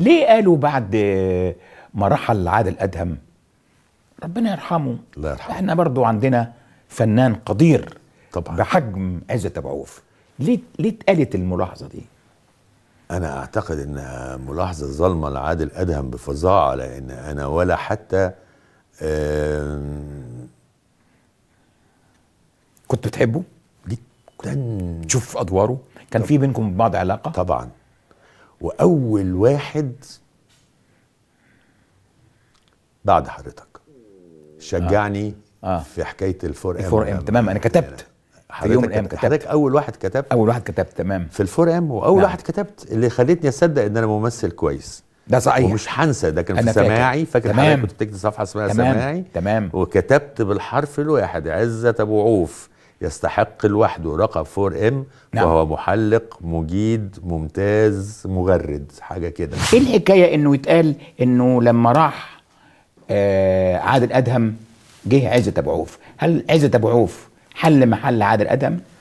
ليه قالوا بعد ما رحل عادل ادهم ربنا يرحمه الله يرحمه احنا برضو عندنا فنان قدير طبعا بحجم عزت ابو عوف ليه ليه اتقالت الملاحظه دي انا اعتقد انها ملاحظه ظالمه لعادل ادهم بفظاعه لان انا ولا حتى كنت بتحبه؟ جدا تشوف ادواره كان في بينكم بعض علاقه؟ طبعا واول واحد بعد حضرتك شجعني آه. آه. في حكايه الفور ام الفور ام تمام انا كتبت حضرتك, يوم كتبت حضرتك اول واحد كتبت اول واحد كتبت تمام في الفور ام واول نعم. واحد كتبت اللي خلتني اصدق ان انا ممثل كويس ده صحيح ومش هنسى ده كان في سماعي فاكر حضرتك كنت بتكتب صفحه اسمها تمام. سماعي تمام وكتبت بالحرف الواحد عزت ابو عوف يستحق لوحده رقم 4 ام نعم. وهو محلق مجيد ممتاز مغرد حاجه كده ايه الحكايه انه يتقال انه لما راح آه عادل ادهم جه عزت ابو عوف هل عزت ابو عوف حل محل عادل ادهم